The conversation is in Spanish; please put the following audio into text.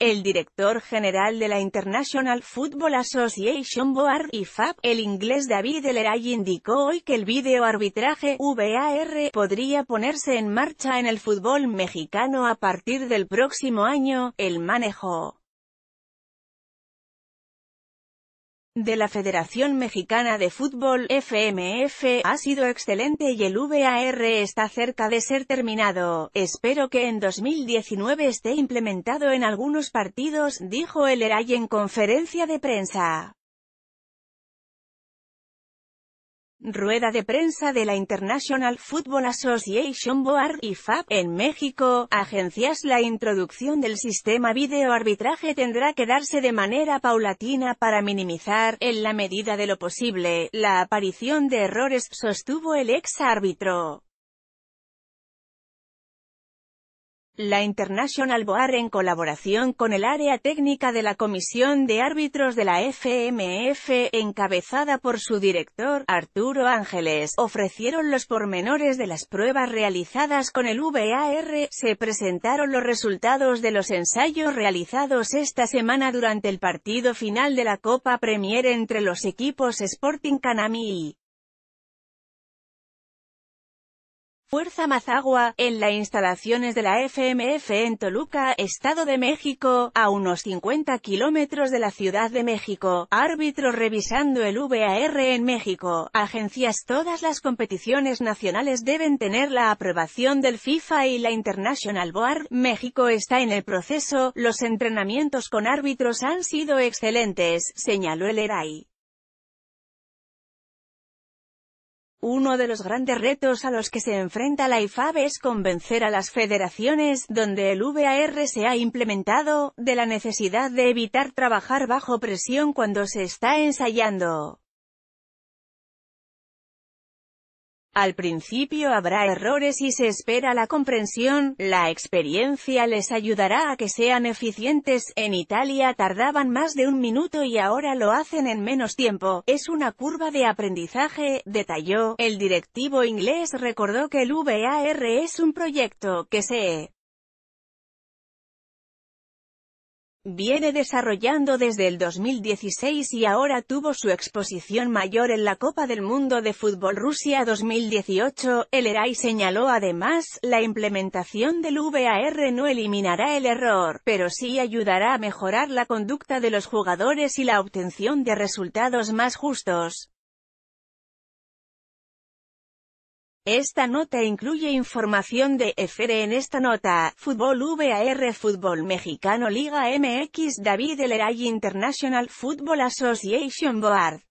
el director general de la International Football Association Board y el inglés David Leray indicó hoy que el video arbitraje VAR podría ponerse en marcha en el fútbol mexicano a partir del próximo año. El manejo de la Federación Mexicana de Fútbol, FMF, ha sido excelente y el VAR está cerca de ser terminado. Espero que en 2019 esté implementado en algunos partidos, dijo el ERAI en conferencia de prensa. Rueda de prensa de la International Football Association Board y FAB en México, agencias La introducción del sistema video arbitraje tendrá que darse de manera paulatina para minimizar, en la medida de lo posible, la aparición de errores, sostuvo el ex árbitro. La International Boar en colaboración con el área técnica de la Comisión de Árbitros de la FMF, encabezada por su director, Arturo Ángeles, ofrecieron los pormenores de las pruebas realizadas con el VAR, se presentaron los resultados de los ensayos realizados esta semana durante el partido final de la Copa Premier entre los equipos Sporting Canami Fuerza Mazagua, en las instalaciones de la FMF en Toluca, Estado de México, a unos 50 kilómetros de la Ciudad de México, árbitro revisando el VAR en México, agencias todas las competiciones nacionales deben tener la aprobación del FIFA y la International Board, México está en el proceso, los entrenamientos con árbitros han sido excelentes, señaló el ERAI. Uno de los grandes retos a los que se enfrenta la IFAB es convencer a las federaciones, donde el VAR se ha implementado, de la necesidad de evitar trabajar bajo presión cuando se está ensayando. Al principio habrá errores y se espera la comprensión, la experiencia les ayudará a que sean eficientes, en Italia tardaban más de un minuto y ahora lo hacen en menos tiempo, es una curva de aprendizaje, detalló, el directivo inglés recordó que el VAR es un proyecto que se viene desarrollando desde el 2016 y ahora tuvo su exposición mayor en la Copa del Mundo de Fútbol Rusia 2018. El ERAI señaló además, la implementación del VAR no eliminará el error, pero sí ayudará a mejorar la conducta de los jugadores y la obtención de resultados más justos. Esta nota incluye información de FR en esta nota, Fútbol VAR Fútbol Mexicano Liga MX David Leray International Football Association Board